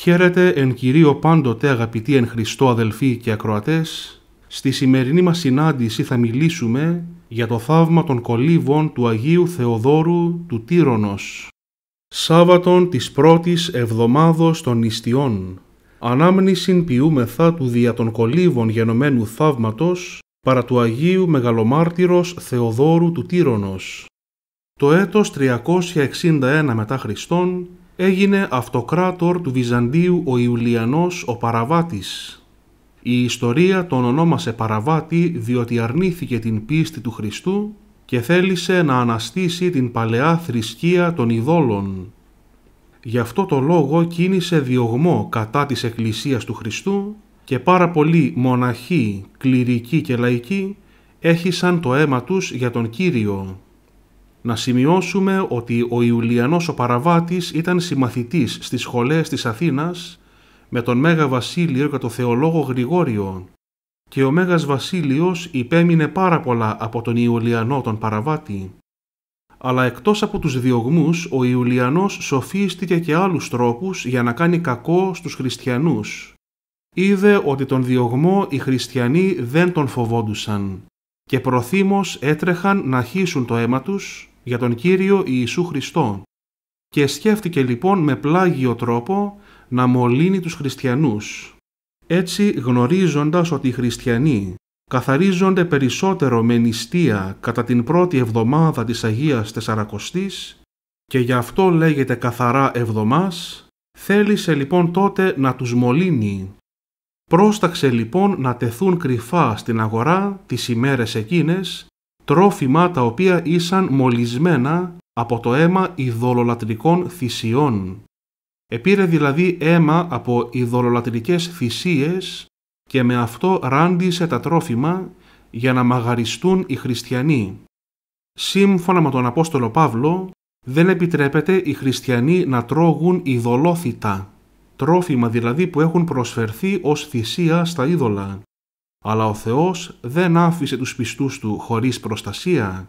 Χαίρετε εν Κυρίω πάντοτε αγαπητοί εν Χριστώ αδελφοί και ακροατές. Στη σημερινή μας συνάντηση θα μιλήσουμε για το θαύμα των κολύβων του Αγίου Θεοδόρου του Τύρονος. Σάββατον της πρώτης εβδομάδος των νηστιών. Ανάμνησιν ποιούμεθα του δια των κολύβων γενομένου θαύματος παρά του Αγίου Μεγαλομάρτυρος Θεοδόρου του Τύρονος. Το έτος 361 μετά Χριστόν έγινε αυτοκράτορ του Βυζαντίου ο Ιουλιανός ο Παραβάτης. Η ιστορία τον ονόμασε Παραβάτη διότι αρνήθηκε την πίστη του Χριστού και θέλησε να αναστήσει την παλαιά θρησκεία των ειδόλων. Γι' αυτό το λόγο κίνησε διωγμό κατά της Εκκλησίας του Χριστού και πάρα πολλοί μοναχοί, κληρικοί και λαϊκοί έχησαν το αίμα τους για τον Κύριο. Να σημειώσουμε ότι ο Ιουλιανός ο Παραβάτης ήταν συμμαθητής στις σχολές της Αθήνας με τον Μέγα Βασίλειο και τον Θεολόγο Γρηγόριο και ο Μέγας Βασίλειος υπέμεινε πάρα πολλά από τον Ιουλιανό τον Παραβάτη. Αλλά εκτός από τους διωγμούς, ο Ιουλιανός σοφίστηκε και άλλους τρόπους για να κάνει κακό στους χριστιανούς. Είδε ότι τον διωγμό οι χριστιανοί δεν τον φοβόντουσαν και προθύμως έτρεχαν να χύσουν το αίμα τους για τον Κύριο Ιησού Χριστό και σκέφτηκε λοιπόν με πλάγιο τρόπο να μολύνει τους χριστιανούς. Έτσι γνωρίζοντας ότι οι χριστιανοί καθαρίζονται περισσότερο με νηστεία κατά την πρώτη εβδομάδα της Αγίας Τεσσαρακοστής και γι' αυτό λέγεται καθαρά εβδομάς, θέλησε λοιπόν τότε να τους μολύνει. Πρόσταξε λοιπόν να τεθούν κρυφά στην αγορά τις ημέρες εκείνες τρόφιμα τα οποία ήσαν μολυσμένα από το αίμα ειδωλολατρικών θυσιών. Επήρε δηλαδή αίμα από ειδωλολατρικές θυσίες και με αυτό ράντισε τα τρόφιμα για να μαγαριστούν οι χριστιανοί. Σύμφωνα με τον Απόστολο Παύλο, δεν επιτρέπεται οι χριστιανοί να τρώγουν ειδωλόθητα, τρόφιμα δηλαδή που έχουν προσφερθεί ως θυσία στα είδωλα αλλά ο Θεός δεν άφησε τους πιστούς του χωρίς προστασία.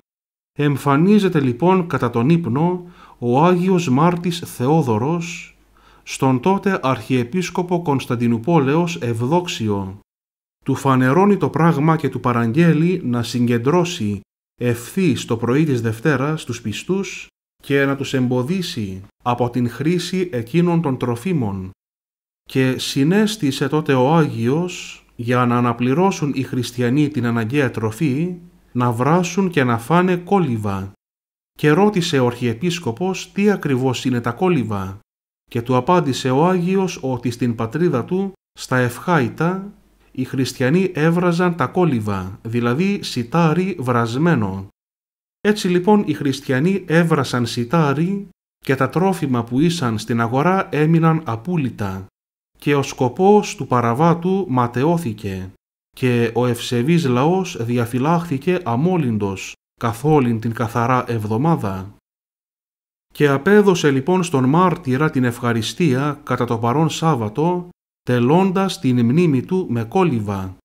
Εμφανίζεται λοιπόν κατά τον ύπνο ο Άγιος Μάρτης Θεόδωρος στον τότε Αρχιεπίσκοπο Κωνσταντινουπόλεως Ευδόξιο. Του φανερώνει το πράγμα και του παραγγέλει να συγκεντρώσει ευθύ το πρωί της Δευτέρας τους πιστούς και να τους εμποδίσει από την χρήση εκείνων των τροφίμων. Και συνέστησε τότε ο Άγιος για να αναπληρώσουν οι χριστιανοί την αναγκαία τροφή, να βράσουν και να φάνε κόλυβα. Και ρώτησε ο Αρχιεπίσκοπος τι ακριβώς είναι τα κόλυβα και του απάντησε ο Άγιος ότι στην πατρίδα του, στα Ευχάητα, οι χριστιανοί έβραζαν τα κόλληβα, δηλαδή σιτάρι βρασμένο. Έτσι λοιπόν οι χριστιανοί έβρασαν σιτάρι και τα τρόφιμα που ήσαν στην αγορά έμειναν απούλητα και ο σκοπός του παραβάτου ματαιώθηκε και ο ευσεβής λαός διαφυλάχθηκε αμόλυντος καθ' όλην την καθαρά εβδομάδα. Και απέδωσε λοιπόν στον μάρτυρα την ευχαριστία κατά το παρόν Σάββατο, τελώντας την μνήμη του με κόλυβα.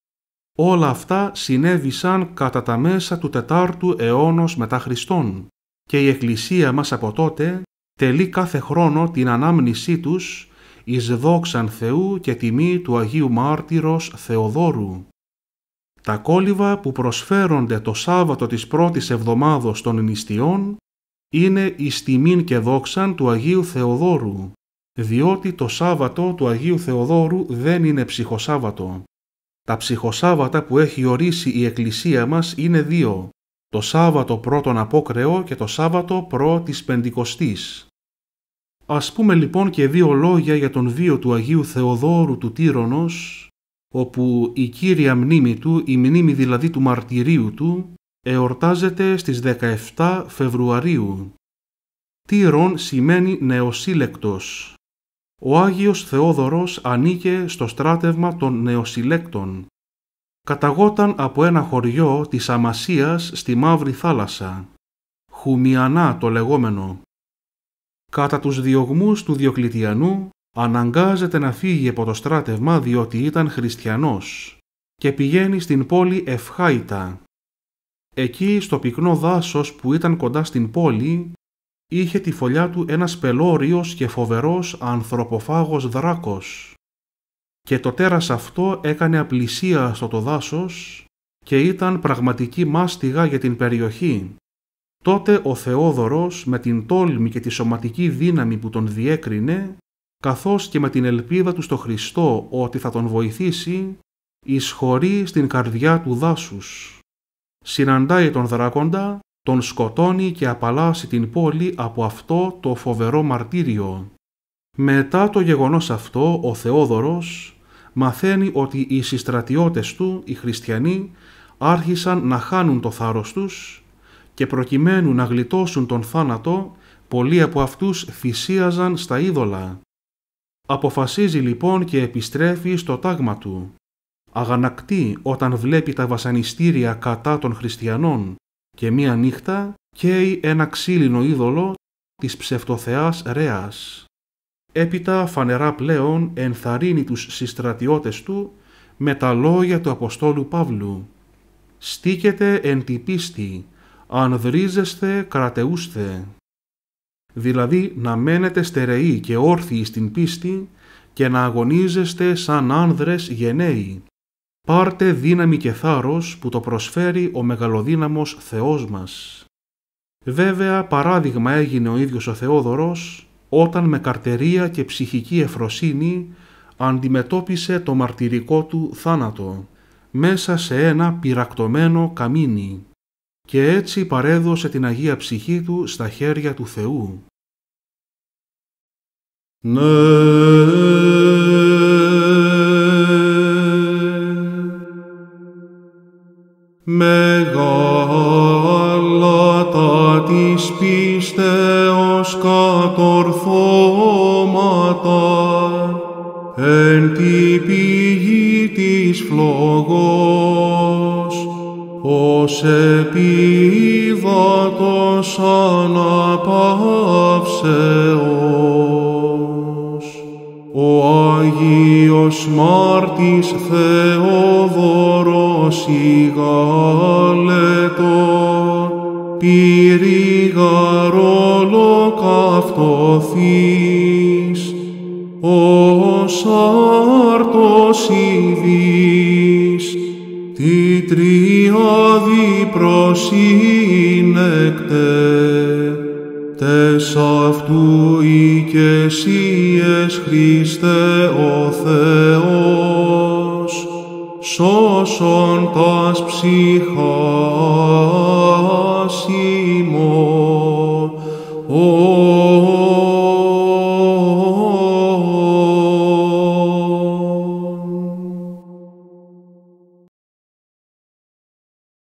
Όλα αυτά συνέβησαν κατά τα μέσα του τετάρτου αιώνος μετά Χριστόν και η Εκκλησία μας από τότε τελεί κάθε χρόνο την ανάμνησή τους εις δόξαν Θεού και τιμή του Αγίου Μάρτυρος Θεοδόρου. Τα κόλληβα που προσφέρονται το Σάββατο της πρώτης εβδομάδος των νηστιών είναι εις τιμήν και δόξαν του Αγίου Θεοδόρου, διότι το Σάββατο του Αγίου Θεοδόρου δεν είναι ψυχοσάββατο. Τα ψυχοσάββατα που έχει ορίσει η Εκκλησία μας είναι δύο, το Σάββατο πρώτον απόκρεο και το Σάββατο πρώτης Πεντηκοστής. Ας πούμε λοιπόν και δύο λόγια για τον βίο του Αγίου Θεοδόρου του Τύρονος, όπου η κύρια μνήμη του, η μνήμη δηλαδή του μαρτυρίου του, εορτάζεται στις 17 Φεβρουαρίου. Τύρον σημαίνει νεοσύλεκτος. Ο Άγιος Θεόδωρος ανήκε στο στράτευμα των νεοσύλλεκτων. Καταγόταν από ένα χωριό της Αμασίας στη Μαύρη Θάλασσα. Χουμιανά το λεγόμενο κατά τους διωγμούς του Διοκλητιανού, αναγκάζεται να φύγει από το στράτευμα διότι ήταν χριστιανός και πηγαίνει στην πόλη Ευχάητα. Εκεί στο πυκνό δάσος που ήταν κοντά στην πόλη, είχε τη φωλιά του ένας πελώριος και φοβερός ανθρωποφάγος δράκος. Και το τέρας αυτό έκανε απλησία στο το δάσος και ήταν πραγματική μάστιγα για την περιοχή Τότε ο Θεόδωρος με την τόλμη και τη σωματική δύναμη που τον διέκρινε, καθώς και με την ελπίδα του στο Χριστό ότι θα τον βοηθήσει, εισχωρεί στην καρδιά του δάσους. Συναντάει τον δράκοντα, τον σκοτώνει και απαλλάσσει την πόλη από αυτό το φοβερό μαρτύριο. Μετά το γεγονός αυτό, ο Θεόδωρος μαθαίνει ότι οι συστρατιώτες του, οι χριστιανοί, άρχισαν να χάνουν το θάρρος τους και προκειμένου να γλιτώσουν τον θάνατο, πολλοί από αυτούς θυσίαζαν στα είδωλα. Αποφασίζει λοιπόν και επιστρέφει στο τάγμα του. Αγανακτεί όταν βλέπει τα βασανιστήρια κατά των χριστιανών και μία νύχτα καίει ένα ξύλινο είδωλο της ψευτοθεάς Ρέας. Έπειτα φανερά πλέον ενθαρρύνει τους συστρατιώτες του με τα λόγια του Αποστόλου Παύλου. «Στήκεται εν τη πίστη, ανδρίζεστε κρατεούστε. Δηλαδή να μένετε στερεοί και όρθιοι στην πίστη και να αγωνίζεστε σαν άνδρες γενναίοι. Πάρτε δύναμη και θάρρος που το προσφέρει ο μεγαλοδύναμος Θεός μας. Βέβαια παράδειγμα έγινε ο ίδιος ο Θεόδωρος όταν με καρτερία και ψυχική εφροσύνη αντιμετώπισε το μαρτυρικό του θάνατο μέσα σε ένα πυρακτωμένο καμίνι και έτσι παρέδωσε την Αγία Ψυχή του στα χέρια του Θεού. Ναι. μεγάλα της πίστεως κατορθώματα ως επίβατος αναπαύσεως. Ο Άγιος Μάρτης Θεόδωρος η Γαλέτο, καυτωθείς, ο Σάρτος η όδη προσύνεκτε, τες αυτού οικεσίες Χριστέ ο Θεός, σώσον τας ψυχάς.